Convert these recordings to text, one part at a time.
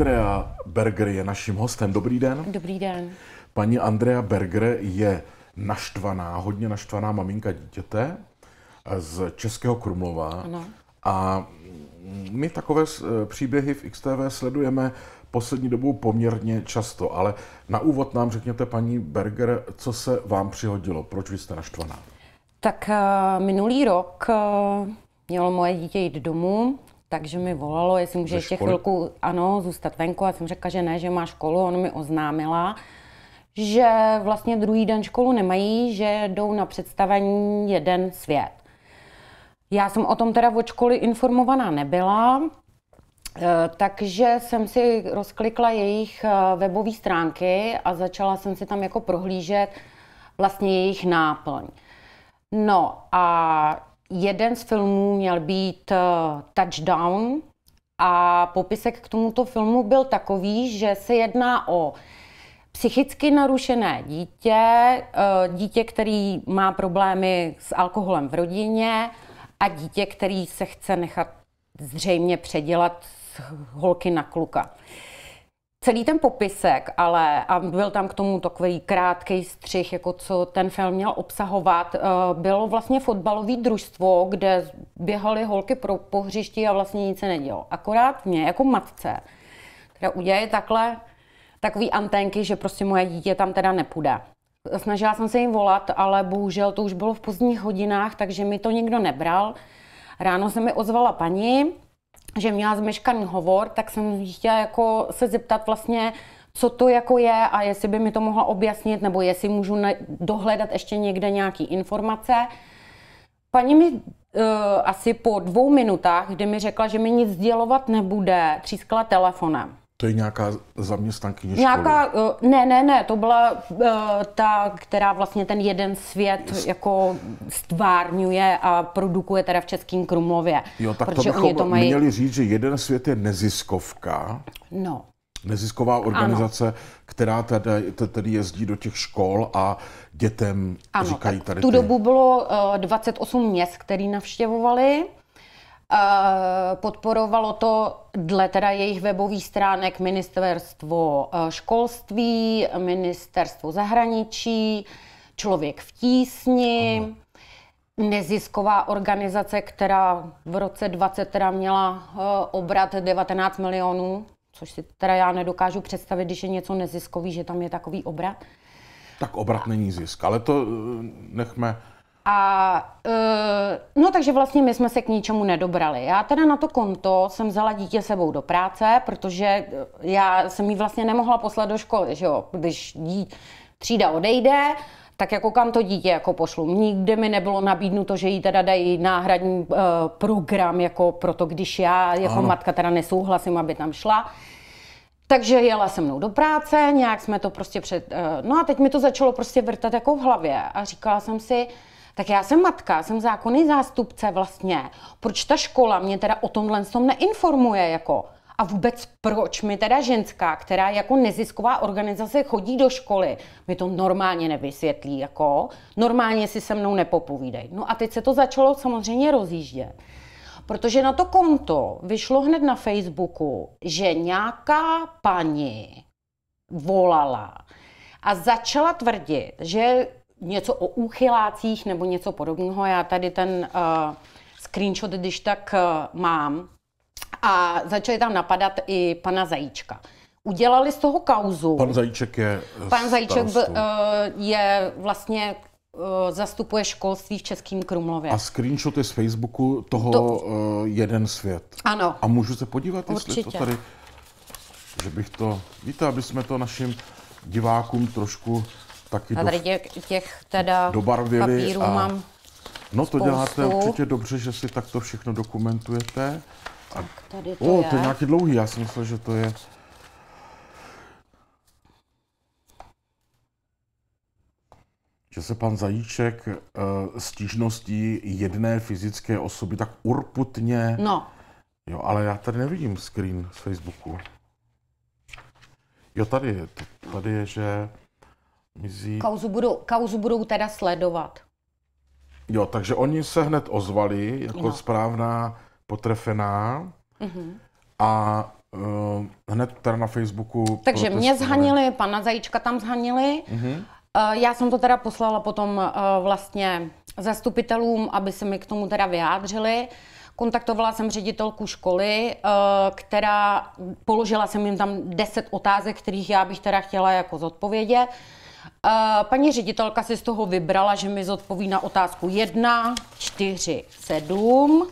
Andrea Berger je naším hostem. Dobrý den. Dobrý den. Paní Andrea Berger je naštvaná, hodně naštvaná maminka dítěte eh, z Českého Krumlova. Ano. A my takové eh, příběhy v XTV sledujeme poslední dobou poměrně často, ale na úvod nám řekněte, paní Berger, co se vám přihodilo, proč vy jste naštvaná? Tak eh, minulý rok mělo moje dítě jít domů, takže mi volalo, jestli může ještě chvilku ano, zůstat venku. A jsem řekla, že ne, že má školu. Ona mi oznámila, že vlastně druhý den školu nemají, že jdou na představení jeden svět. Já jsem o tom teda od školy informovaná nebyla, eh, takže jsem si rozklikla jejich eh, webové stránky a začala jsem si tam jako prohlížet vlastně jejich náplň. No a Jeden z filmů měl být eh, Touchdown a popisek k tomuto filmu byl takový, že se jedná o psychicky narušené dítě, eh, dítě, který má problémy s alkoholem v rodině a dítě, který se chce nechat zřejmě předělat z holky na kluka celý ten popisek, ale a byl tam k tomu takový krátký střih, jako co ten film měl obsahovat, eh, bylo vlastně fotbalové družstvo, kde běhaly holky pro pohřišti a vlastně nic se nedělo. Akorát mě jako matce, která udělají takhle takový anténky, že prostě moje dítě tam teda nepůjde. Snažila jsem se jim volat, ale bohužel to už bylo v pozdních hodinách, takže mi to nikdo nebral. Ráno se mi ozvala paní, že měla zmeškaný hovor, tak jsem chtěla jako se zeptat vlastně, co to jako je a jestli by mi to mohla objasnit, nebo jestli můžu dohledat ještě někde nějaký informace. Paní mi uh, asi po dvou minutách, kdy mi řekla, že mi nic dělovat nebude, třískla telefonem. To je nějaká zaměstnankyně školy? Nějaká, eh, ne, ne, ne, to byla uh, ta, která vlastně ten jeden svět jako stvárňuje a produkuje teda v Českém Krumlově. Jo, tak to bychom to mají... měli říct, že jeden svět je neziskovka. No. Nezisková organizace, ano. která tady, tady jezdí do těch škol a dětem ano, říkají tady. Tu ty... dobu bylo uh, eh, 28 měst, který navštěvovali. Eh, podporovalo to dle teda jejich webových stránek ministerstvo eh, školství, ministerstvo zahraničí, člověk v tísni, Aha. nezisková organizace, která v roce 20 teda měla eh, obrat 19 milionů, což si teda já nedokážu představit, když je něco neziskový, že tam je takový obrat. Tak obrat není zisk, ale to nechme a uh, no takže vlastně my jsme se k ničemu nedobrali. Já teda na to konto jsem vzala dítě sebou do práce, protože e, já jsem ji vlastně nemohla poslat do školy, že jo, když dí, třída odejde, tak jako kam to dítě jako pošlu. Nikde mi nebylo nabídnuto, že jí teda dají náhradní uh, program, jako proto, když já jako ano. matka teda nesouhlasím, aby tam šla. Takže jela se mnou do práce, nějak jsme to prostě před... Uh, no a teď mi to začalo prostě vrtat jako v hlavě a říkala jsem si, tak já jsem matka, jsem zákonný zástupce vlastně. Proč ta škola mě teda o tomhle tom neinformuje jako? A vůbec proč mi teda ženská, která jako nezisková organizace chodí do školy, mi to normálně nevysvětlí, jako normálně si se mnou nepopovídej. No a teď se to začalo samozřejmě rozjíždět. Protože na to konto vyšlo hned na Facebooku, že nějaká paní volala a začala tvrdit, že něco o úchylácích nebo něco podobného. Já tady ten uh, screenshot, když tak uh, mám. A začali tam napadat i pana Zajíčka. Udělali z toho kauzu. Pan Zajíček je eh, Pan Zajíček uh, je vlastně zastupuje školství v Českém Krumlově. A screenshoty z Facebooku toho to... uh, jeden svět. Ano. A můžu se podívat, jestli Určitě. to tady, že bych to, víte, aby jsme to našim divákům trošku taky a tady těch, těch teda dobarvili papírů a... mám No to spoustu. děláte určitě dobře, že si takto všechno dokumentujete. A... Tak tady to o, je. to je nějaký dlouhý, já si myslel, že to je... že se pan Zajíček uh, stížností jedné fyzické osoby tak urputně... No. Jo, ale já tady nevidím screen z Facebooku. Jo, tady je, tady je, že Mizí. Kauzu budou, kauzu budou teda sledovat. Jo, takže oni se hned ozvali jako no. správná potrefená mm-hmm. a uh, hned teda na Facebooku. Takže protestuje. mě zhanili, pana Zajíčka tam zhanili. Mm-hmm. Uh, já jsem to teda poslala potom uh, vlastně zastupitelům, aby se mi k tomu teda vyjádřili. Kontaktovala jsem ředitelku školy, která položila jsem jim tam 10 otázek, kterých já bych teda chtěla jako zodpovědět. Paní ředitelka si z toho vybrala, že mi zodpoví na otázku 1, 4, 7.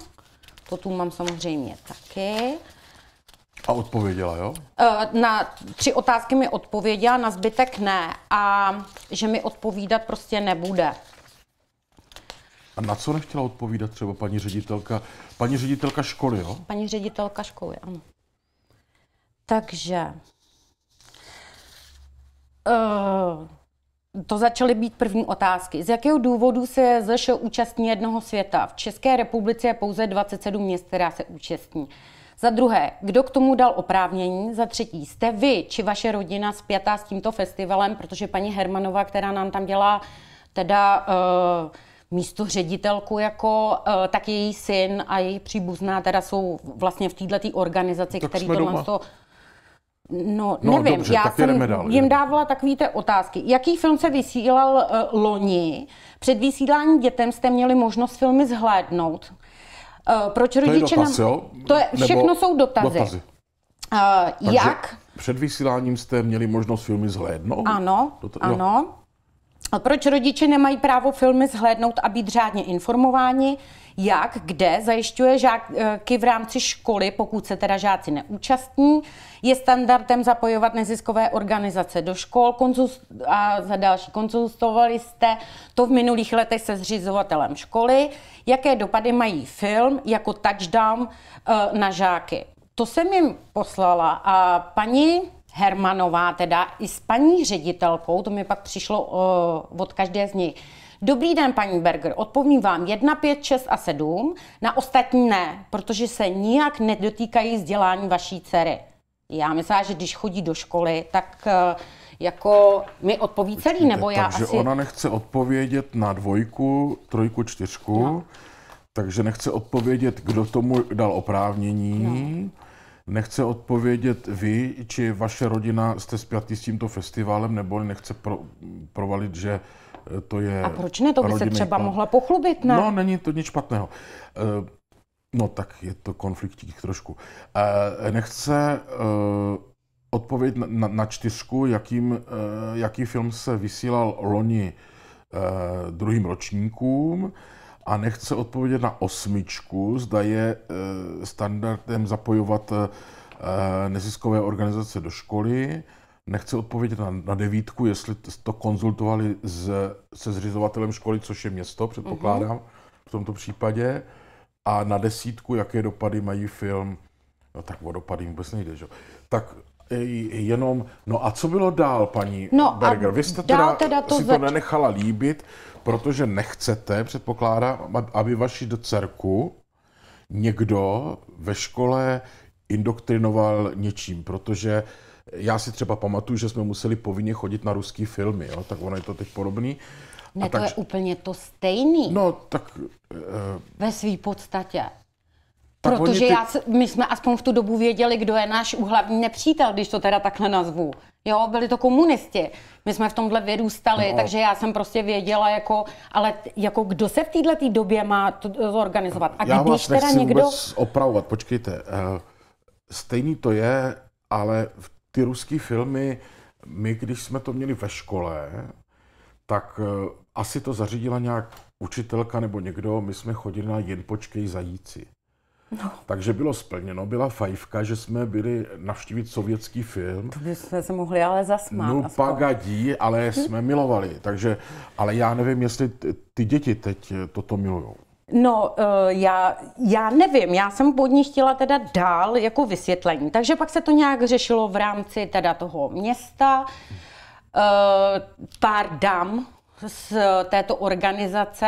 To tu mám samozřejmě taky. A odpověděla, jo? Eh, na tři otázky mi odpověděla, na zbytek ne. A že mi odpovídat prostě nebude. A na co nechtěla odpovídat třeba paní ředitelka? Paní ředitelka školy, jo? Paní ředitelka školy, ano. Takže... Uh, to začaly být první otázky. Z jakého důvodu se ZŠ účastní jednoho světa? V České republice je pouze 27 měst, která se účastní. Za druhé, kdo k tomu dal oprávnění? Za třetí, jste vy či vaše rodina zpětá s tímto festivalem, protože paní Hermanová, která nám tam dělá teda uh, místo ředitelku, jako, uh, tak její syn a její příbuzná teda jsou vlastně v této organizaci, tak který tohle to No, no nevím, dobře, já jsem dál, jim dávala takový té otázky. Jaký film se vysílal uh, loni? Před vysíláním dětem jste měli možnost filmy zhlédnout. Uh, proč rodiče... To je, dotaz, nám... To je všechno jsou dotazy. dotazy. Uh, Takže jak? Před vysíláním jste měli možnost filmy zhlédnout? Ano, Dota- ano. Proč rodiče nemají právo filmy zhlédnout a být řádně informováni? Jak, kde zajišťuje žáky v rámci školy, pokud se teda žáci neúčastní? Je standardem zapojovat neziskové organizace do škol? Konzult, a za další konzultovali jste to v minulých letech se zřizovatelem školy? Jaké dopady mají film jako touchdown eh, na žáky? To jsem jim poslala a paní Hermanová, teda i s paní ředitelkou, to mi pak přišlo uh, od každé z nich. Dobrý den, paní Berger, odpovím vám 1, 5, 6 a 7, na ostatní ne, protože se nijak nedotýkají vzdělání vaší dcery. Já myslím, že když chodí do školy, tak uh, jako mi odpoví Počkejte, celý, nebo já takže asi... Takže ona nechce odpovědět na dvojku, trojku, čtyřku, no. takže nechce odpovědět, kdo tomu dal oprávnění, no nechce odpovědět vy, či vaše rodina jste spjatý s tímto festivalem, nebo nechce pro, provalit, že eh, to je... A proč ne? To by se třeba pán. mohla pochlubit, ne? No, není to nic špatného. Eh, no tak je to konfliktík trošku. Eh, nechce odpověď na, na čtyřku, jakým, jaký film se vysílal loni druhým ročníkům a nechce odpovědět na osmičku, zda je eh, standardem zapojovat eh, neziskové organizace do školy, nechce odpovědět na, na devítku, jestli to konzultovali s, se zřizovatelem školy, což je město, předpokládám, mm-hmm. v tomto případě, a na desítku, jaké dopady mají film, no tak o dopady vůbec nejde, že? tak Eh, jenom, no a co bylo dál, paní no Berger? Vy jste teda, teda to si to nenechala líbit, protože nechcete, předpokládám, aby vaši dcerku někdo ve škole indoktrinoval něčím, protože já si třeba pamatuju, že jsme museli povinně chodit na ruský filmy, jo? tak ono je to teď podobný. Ne, a to tak, je úplně to stejný. No, tak... Uh, Ve své podstatě. Protože ty... já, my jsme aspoň v tu dobu věděli, kdo je náš hlavní nepřítel, když to teda takhle nazvu. Jo, byli to komunisti. My jsme v tomhle vyrůstali, no. takže já jsem prostě věděla, jako, ale jako kdo se v této době má to zorganizovat. A já když vás teda nechci někdo... vůbec opravovat, počkejte. Eh, stejný to je, ale v ty ruský filmy, my když jsme to měli ve škole, tak eh, asi to zařídila nějak učitelka nebo někdo, my jsme chodili na jen počkej zajíci. No. Takže bylo splněno, byla fajfka, že jsme byli navštívit sovětský film. To bychom se mohli ale zasmát. No pagadí, ale jsme milovali. Takže, ale já nevím, jestli ty děti teď eh, toto milujou. No, eh, já, já nevím, já jsem pod ní chtěla teda dál jako vysvětlení, takže pak se to nějak řešilo v rámci teda toho města, eh, pár dam z této organizace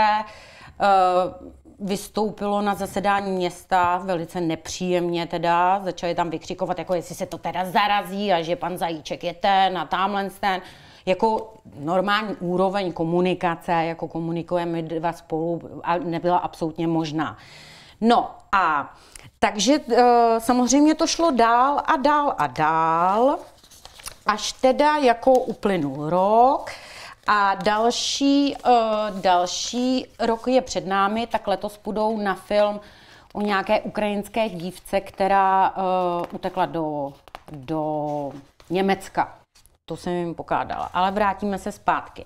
vystoupilo na zasedání města velice nepříjemně teda, začali tam vykřikovat, jako jestli se to teda zarazí a že pan Zajíček je ten a tamhle ten. Jako normální úroveň komunikace, jako komunikujeme dva spolu, nebyla absolutně možná. No a takže eh, samozřejmě to šlo dál a dál a dál, až teda jako uplynul rok, a další, uh, další rok je před námi, tak letos půjdou na film o nějaké ukrajinské dívce, která uh, utekla do, do Německa. To jsem jim pokádala, ale vrátíme se zpátky.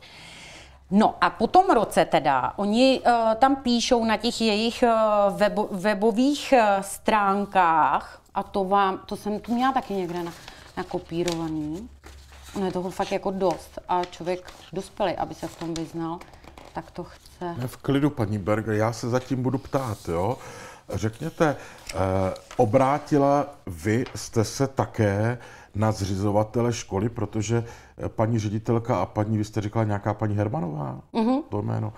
No a po tom roce teda, oni uh, tam píšou na těch jejich uh, webo, webových uh, stránkách, a to vám, to jsem tu měla taky někde na, nakopírovaný, ono je toho fakt jako dost a člověk dospělý, aby se v tom vyznal, tak to chce. Ne v klidu, paní Berger, já se zatím budu ptát, jo. Řekněte, eh, obrátila vy, jste se také na zřizovatele školy, protože eh, paní ředitelka a paní, vy jste říkala nějaká paní Hermanová, mm-hmm. to jméno,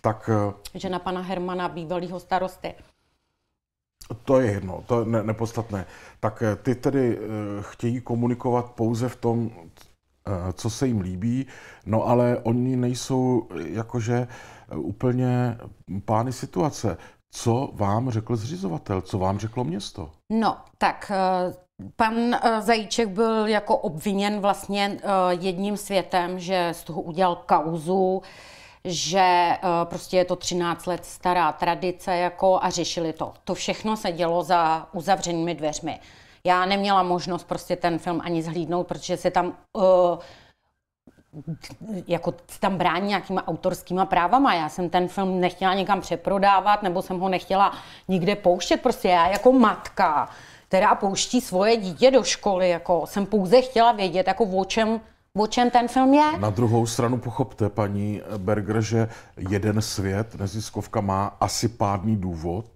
tak... Eh, Že na pana Hermana, bývalého starosty. To je jedno, to je ne, nepodstatné. Tak eh, ty tedy chtějí komunikovat pouze v tom, Eh, co se jim líbí, no ale oni nejsou eh, jakože eh, úplně pány situace. Co vám řekl zřizovatel, co vám řeklo město? No, tak pan Zajíček byl jako obviněn vlastně jedním světem, že z toho udělal kauzu, že prostě je to 13 let stará tradice jako a řešili to. To všechno se dělo za uzavřenými dveřmi. Já neměla možnost prostě ten film ani zhlídnout, protože se tam uh, jako tam brání nějakýma autorskýma právama. Já jsem ten film nechtěla někam přeprodávat, nebo jsem ho nechtěla nikde pouštět. Prostě já jako matka, která pouští svoje dítě do školy, jako jsem pouze chtěla vědět, jako o čem o čem ten film je. Na druhou stranu pochopte, paní Berger, že jeden svět, neziskovka, má asi pádný důvod,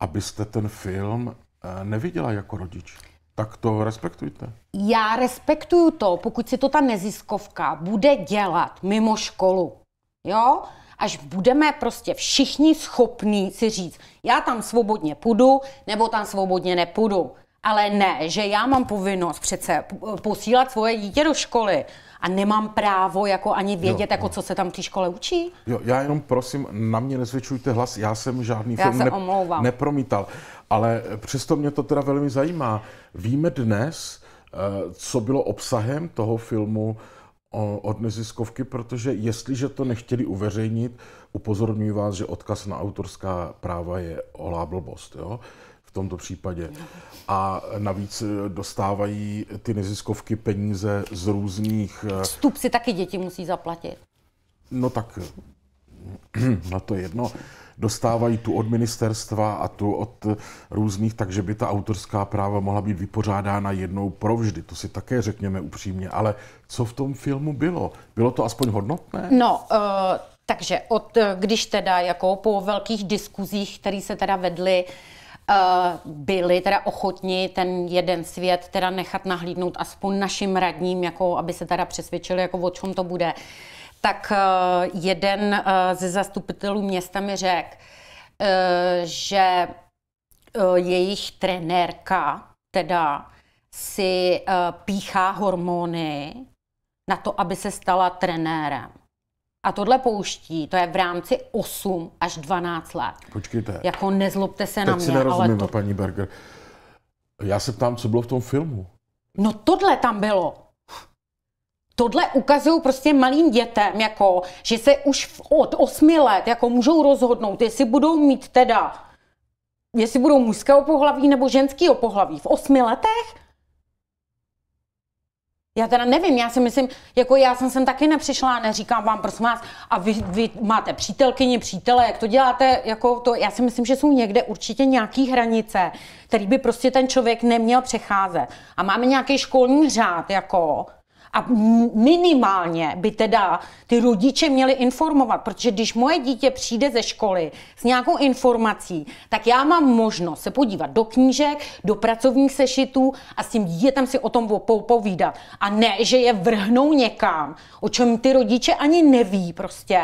abyste ten film Eh, neviděla jako rodič. Tak to respektujte. Já respektuju to, pokud si to ta neziskovka bude dělat mimo školu. Jo? Až budeme prostě všichni schopní si říct, já tam svobodně půjdu, nebo tam svobodně nepůjdu. Ale ne, že já mám povinnost přece posílat svoje dítě do školy a nemám právo jako ani vědět, jo, jako jo. co se tam v té škole učí. Jo, já jenom prosím, na mě nezvětšujte hlas, já jsem žádný já film ne- omlouvám. nepromítal. Ale přesto mě to teda velmi zajímá. Víme dnes, eh, co bylo obsahem toho filmu od neziskovky, protože jestliže to nechtěli uveřejnit, upozorňuji vás, že odkaz na autorská práva je olá blbost. Jo? tomto případě. A navíc eh, dostávají ty neziskovky peníze z různých... Eh, Vstup si taky děti musí zaplatit. No tak na to jedno. Dostávají tu od ministerstva a tu od různých, takže by ta autorská práva mohla být vypořádána jednou provždy. To si také řekněme upřímně. Ale co v tom filmu bylo? Bylo to aspoň hodnotné? No, uh, takže od, když teda jako po velkých diskuzích, které se teda vedly, uh, Eh, byli teda ochotni ten jeden svět teda nechat nahlídnout aspoň našim radním, jako aby se teda přesvědčili, jako o čem to bude, tak eh, jeden eh, ze zastupitelů města mi řekl, že jejich trenérka teda si píchá hormony na to, aby se stala trenérem a tohle pouští, to je v rámci 8 až 12 let. Počkejte. Jako nezlobte se Teď na mě, si nerozumím, ale to... paní Berger. Já se ptám, co bylo v tom filmu. No tohle tam bylo. Tohle ukazují prostě malým dětem, jako, že se už od 8 let jako můžou rozhodnout, jestli budou mít teda, jestli budou mužského pohlaví nebo ženského pohlaví v 8 letech. Já teda nevím, já si myslím, jako já jsem sem taky nepřišla a neříkám vám, prosím vás, a vy, vy máte přítelkyni, přítele, jak to děláte, jako to, já si myslím, že jsou někde určitě nějaké hranice, který by prostě ten člověk neměl přecházet. A máme nějaký školní řád, jako, a minimálně by teda ty rodiče měli informovat, protože když moje dítě přijde ze školy s nějakou informací, tak já mám možnost se podívat do knížek, do pracovních sešitů a s tím dítětem si o tom povídat. A ne, že je vrhnou někam, o čem ty rodiče ani neví prostě.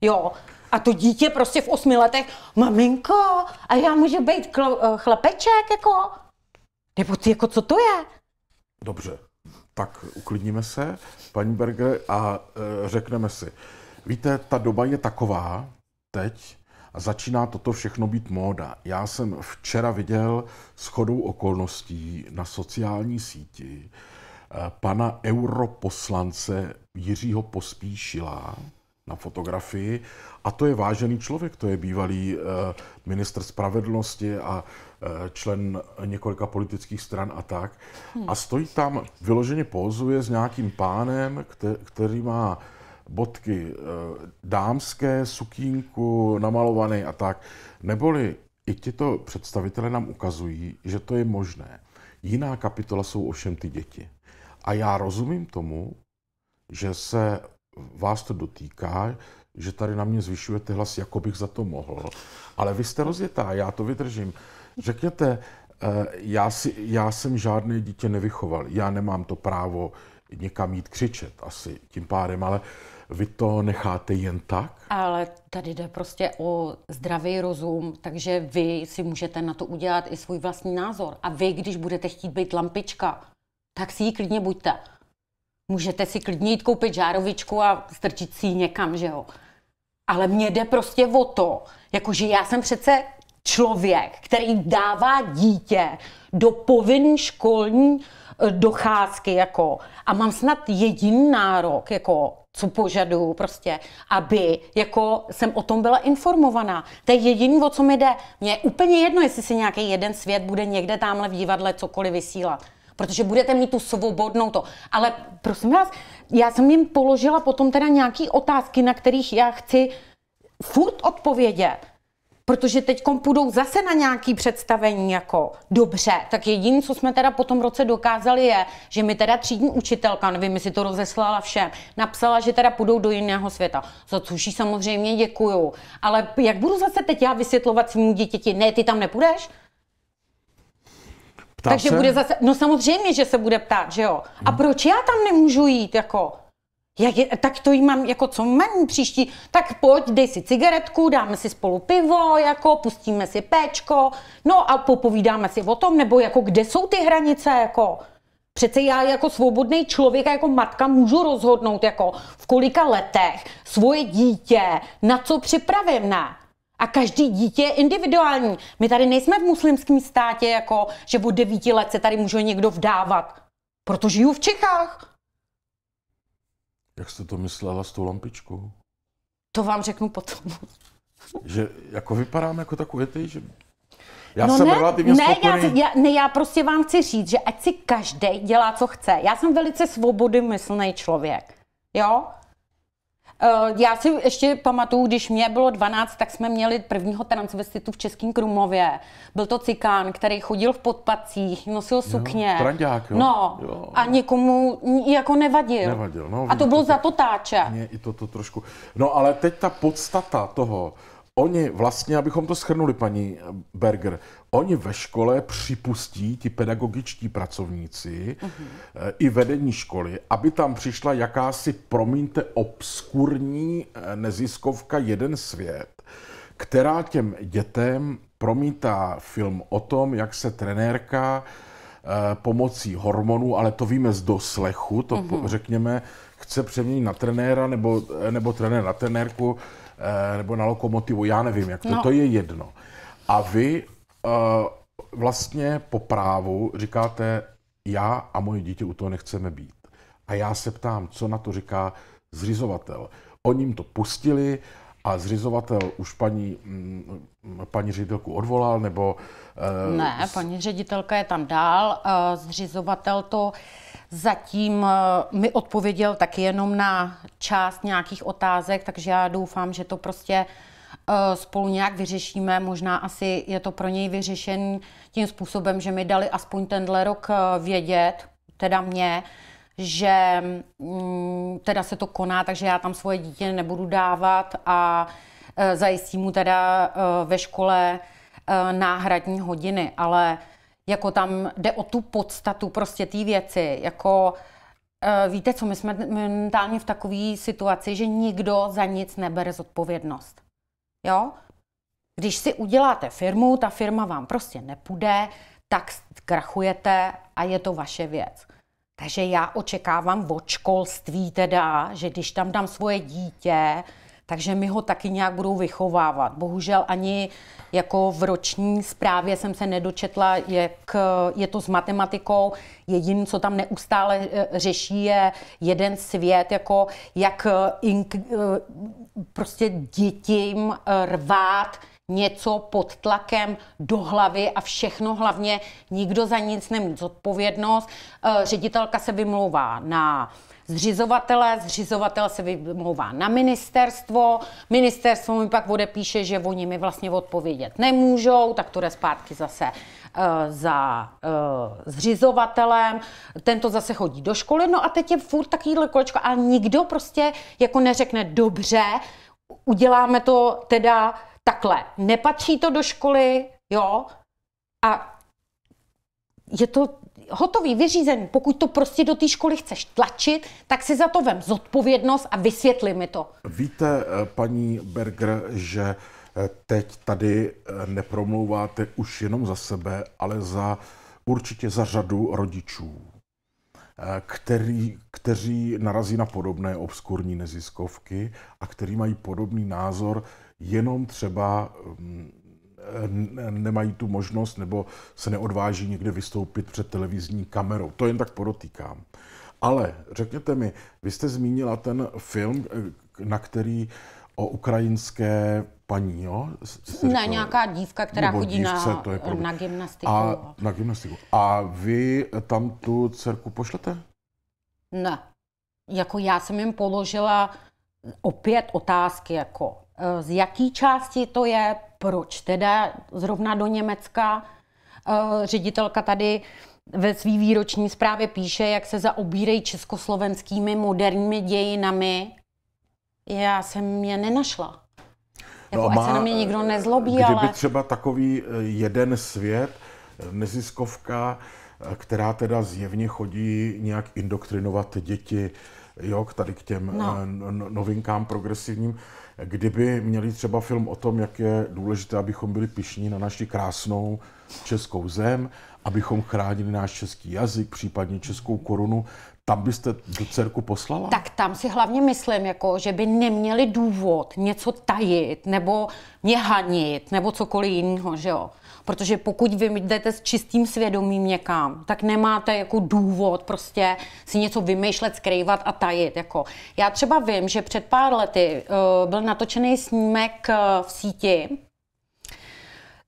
Jo. A to dítě prostě v osmi letech, maminko, a já můžu být chlapeček, jako? Nebo ty, jako co to je? Dobře tak uklidníme se, paní Berger, a e, řekneme si, víte, ta doba je taková teď a začíná toto všechno být móda. Já jsem včera viděl shodou okolností na sociální síti e, pana europoslance Jiřího Pospíšila, na fotografii. A to je vážený člověk, to je bývalý e, ministr spravedlnosti a Eh, člen několika politických stran a tak. Hmm. A stojí tam, vyloženě pozuje s nějakým pánem, který má bodky eh, dámské, sukínku, namalovaný a tak. Neboli i tito představitelé nám ukazují, že to je možné. Jiná kapitola jsou ovšem ty děti. A já rozumím tomu, že se vás to dotýká, že tady na mě zvyšujete hlas, jako bych za to mohl. Ale vy jste rozjetá, já to vydržím. Řekněte, eh, já, si, já jsem žádné dítě nevychoval, já nemám to právo někam jít křičet asi tím pádem, ale vy to necháte jen tak? Ale tady jde prostě o zdravý rozum, takže vy si můžete na to udělat i svůj vlastní názor. A vy, když budete chtít být lampička, tak si ji klidně buďte. Můžete si klidně jít koupit žárovičku a strčit si ji někam, že jo. Ale mně jde prostě o to, jakože já jsem přece člověk, který dává dítě do povinné školní eh, docházky, jako, a mám snad jediný nárok, jako, co požaduju prostě, aby jako jsem o tom byla informovaná. To je jediný, o co mi jde. Mně je úplně jedno, jestli si nějaký jeden svět bude někde tamhle v divadle cokoliv vysílat. Protože budete mít tu svobodnou to. Ale prosím vás, já jsem jim položila potom teda nějaký otázky, na kterých já chci furt odpovědět protože teď půjdou zase na nějaký představení jako dobře, tak jediné, co jsme teda po tom roce dokázali je, že mi teda třídní učitelka, nevím, jestli to rozeslala všem, napsala, že teda půjdou do jiného světa, za což jí samozřejmě děkuju. Ale jak budu zase teď já vysvětlovat svým dítěti, ne, ty tam nepůjdeš? Ptá Takže se? bude zase, no samozřejmě, že se bude ptát, že jo. A hmm. proč já tam nemůžu jít, jako? Jak je, tak to jí mám jako co mám příští, tak pojď, dej si cigaretku, dáme si spolu pivo, jako pustíme si péčko, no a popovídáme si o tom, nebo jako kde jsou ty hranice, jako. Přece já jako svobodný člověk a jako matka můžu rozhodnout, jako v kolika letech svoje dítě, na co připravím, ne? A každý dítě je individuální. My tady nejsme v muslimském státě, jako, že od devíti let se tady může někdo vdávat. Protože žiju v Čechách. Jak jste to myslela s tou lampičkou? To vám řeknu potom. že jako vypadám jako takový ty, že já no jsem ne, relativně ne, já, já, ne, já prostě vám chci říct, že ať si každý dělá, co chce. Já jsem velice svobodymyslný člověk. Jo? Eh, já si ještě pamatuju, když mě bylo 12, tak jsme měli prvního transvestitu v Českém Krumově. Byl to cikán, který chodil v podpacích, nosil sukně. Jo, branďák, jo. No, jo. a nikomu jako nevadil. Nevadil, no. A to bylo to, za to táče. Mě i to, to trošku. No ale teď ta podstata toho, Oni vlastně, abychom to schrnuli, paní Berger, oni ve škole připustí ti pedagogičtí pracovníci uh-huh. i vedení školy, aby tam přišla jakási, promiňte, obskurní eh, neziskovka Jeden svět, která těm dětem promítá film o tom, jak se trenérka eh, pomocí hormonů, ale to víme z doslechu, to uh-huh. řekněme, chce přeměnit na trenéra nebo, nebo trenér na trenérku, Eh, nebo na lokomotivu, já nevím, jak to, no. to je jedno. A vy uh, vlastně po právu říkáte, já a moje dítě u toho nechceme být. A já se ptám, co na to říká zřizovatel. Oni jim to pustili, a zřizovatel už paní, mm, paní ředitelku odvolal, nebo... Eh, ne, paní ředitelka je tam dál. Eh, zřizovatel to zatím eh, mi odpověděl taky jenom na část nějakých otázek, takže já doufám, že to prostě spolu nějak vyřešíme. Možná asi je to pro něj vyřešen tím způsobem, že mi dali aspoň tenhle rok vědět, teda mě, že mm, teda se to koná, takže já tam svoje dítě nebudu dávat a e, zajistím mu teda e, ve škole e, náhradní hodiny, ale jako tam jde o tu podstatu prostě té věci, jako víte co, my jsme momentálně v takové situaci, že nikdo za nic nebere zodpovědnost. Jo? Když si uděláte firmu, ta firma vám prostě nepůjde, tak krachujete a je to vaše věc. Takže já očekávám od školství teda, že když tam dám svoje dítě, takže mi ho taky nějak budou vychovávat. Bohužel ani jako v roční zprávě jsem se nedočetla, jak je to s matematikou. Jediné, co tam neustále eh, řeší, je jeden svět, jako jak eh, ink, eh, prostě dětím rvát něco pod tlakem do hlavy a všechno, hlavně nikdo za nic nemůže zodpovědnost. Eh, ředitelka se vymlouvá na zřizovatele, zřizovatel se vymlouvá na ministerstvo, ministerstvo mi pak odepíše, že oni mi vlastně odpovědět nemůžou, tak to jde zpátky zase eh, za uh, zřizovatelem, tento zase chodí do školy, no a teď je furt takovýhle kolečko a nikdo prostě jako neřekne dobře, uděláme to teda takhle, nepatří to do školy, jo, a je to hotový, vyřízený. Pokud to prostě do té školy chceš tlačit, tak si za to vem zodpovědnost a vysvětli mi to. Víte, eh, paní Berger, že eh, teď tady eh, nepromlouváte už jenom za sebe, ale za určitě za řadu rodičů, který, kteří narazí na podobné obskurní neziskovky a který mají podobný názor, jenom třeba mm, nemají tu možnost nebo se neodváží někde vystoupit před televizní kamerou. To jen tak podotýkám. Ale řekněte mi, vy jste zmínila ten film, eh, na který o ukrajinské paní, jo? Ne, nějaká dívka, která chodí dívce, na, to je na gymnastiku. A, na gymnastiku. A vy tam tu dcerku pošlete? Ne. Jako já jsem jim položila opět otázky, jako z jaký části to je, proč teda zrovna do Německa. Eh, ředitelka tady ve své výroční zprávě píše, jak se zaobírají československými moderními dějinami. Já jsem je nenašla. Jako, no ať má, se na mě nikdo eh, nezlobí, kdyby ale... třeba takový eh, jeden svět, neziskovka, která teda zjevně chodí nějak indoktrinovat děti jo, k tady k těm no. Eh, no, no. novinkám progresivním. Kdyby měli třeba film o tom, jak je důležité, abychom byli pišní na naši krásnou českou zem, abychom chránili náš český jazyk, případně českou korunu, tam byste do dcerku poslala? Tak tam si hlavně myslím, jako, že by neměli důvod něco tajit nebo mě hanit nebo cokoliv jiného, že jo. Protože pokud vy jdete s čistým svědomím někam, tak nemáte jako důvod prostě si něco vymýšlet, skrývat a tajit. Jako. Já třeba vím, že před pár lety uh, byl natočený snímek uh, v síti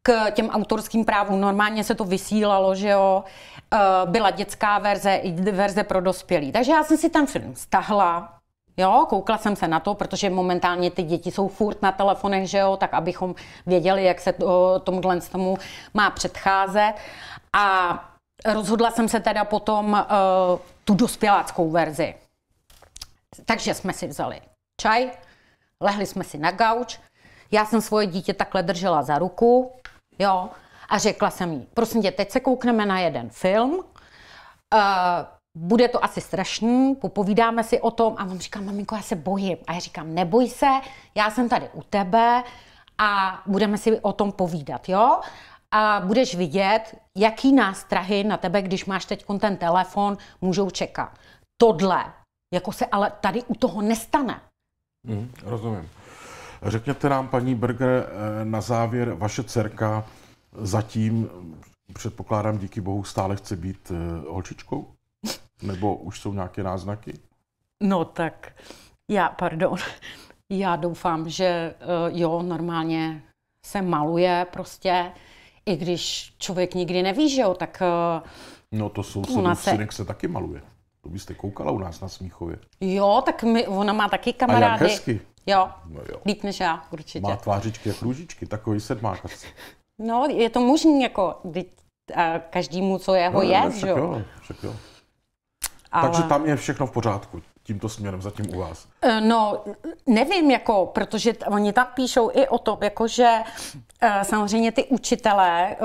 k těm autorským právům. Normálně se to vysílalo, že jo. Uh, byla dětská verze i verze pro dospělí. Takže já jsem si ten film stahla, Jo, koukla jsem se na to, protože momentálně ty děti jsou furt na telefonech, že jo, tak abychom věděli, jak se to, tomhle tomu má předcházet. A rozhodla jsem se teda potom uh, tu dospěláckou verzi. Takže jsme si vzali čaj, lehli jsme si na gauč, já jsem svoje dítě takhle držela za ruku, jo, a řekla jsem jí, prosím tě, teď se koukneme na jeden film, uh, bude to asi strašný, popovídáme si o tom a on říká, maminko, já se bojím. A já říkám, neboj se, já jsem tady u tebe a budeme si o tom povídat, jo? A budeš vidět, jaký nástrahy na tebe, když máš teď ten telefon, můžou čekat. Tohle, jako se ale tady u toho nestane. Mm, rozumím. Řekněte nám, paní Berger, eh, na závěr, vaše dcerka zatím, předpokládám, díky bohu, stále chce být eh, holčičkou? Nebo už jsou nějaké náznaky? No tak, já, pardon, já doufám, že eh, jo, normálně se maluje prostě, i když člověk nikdy neví, že jo, tak... Eh, no to sousedův se... synek se taky maluje. To byste koukala u nás na Smíchově. Jo, tak my, ona má taky kamarády. A jak hezky. Jo, no jo. líp než já, určitě. Má tvářičky a růžičky, takový sedmákař. No, je to možný, jako, a eh, každému, co jeho no, je, no, že jo? jo, tak jo. Ale... Takže tam je všechno v pořádku tímto směrem zatím u vás? Eh, no, nevím, jako, protože oni tam píšou i o tom, jako, že eh, samozřejmě ty učitelé eh,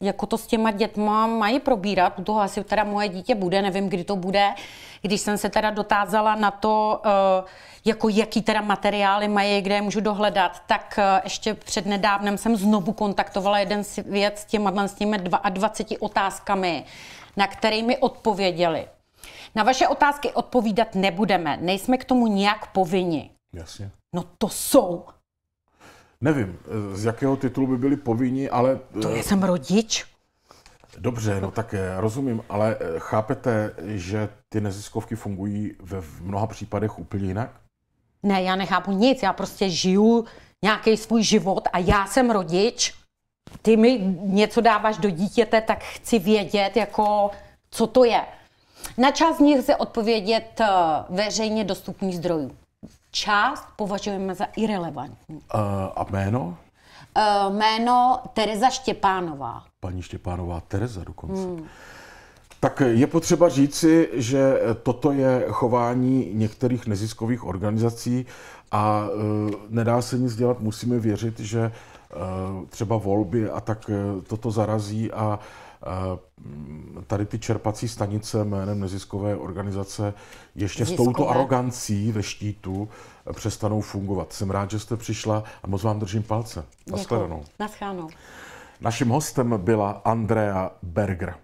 jako to s těma dětma mají probírat, u toho asi teda moje dítě bude, nevím, kdy to bude. Když jsem se teda dotázala na to, jako jaký teda materiály mají, kde je můžu dohledat, tak ještě před nedávnem jsem znovu kontaktovala jeden věc s těma, s těmi 22 otázkami, na který mi odpověděli. Na vaše otázky odpovídat nebudeme, nejsme k tomu nějak povinni. Jasně. No to jsou. Nevím, z jakého titulu by byli povinni, ale... To eh, já jsem rodič. Dobře, no tak eh, rozumím, ale eh, chápete, že ty neziskovky fungují ve v mnoha případech úplně jinak? Ne, já nechápu nic, já prostě žiju nějaký svůj život a já jsem rodič. Ty mi něco dáváš do dítěte, tak chci vědět, jako, co to je. Na část z nich lze odpovědět eh, veřejně dostupných zdrojů. Část považujeme za irrelevantní. Uh, eh, a jméno? Uh, jméno Tereza Štěpánová. Paní Štěpánová Tereza dokonce. Hmm. Tak je potřeba říci, že toto je chování některých neziskových organizací a nedá se nic dělat. Musíme věřit, že třeba volby a tak toto zarazí a Eh, tady ty čerpací stanice jménem neziskové organizace ještě Ziskové. s touto arogancí ve štítu eh, přestanou fungovat. Jsem rád, že jste přišla a moc vám držím palce. Naschledanou. Naschledanou. Naším hostem byla Andrea Berger.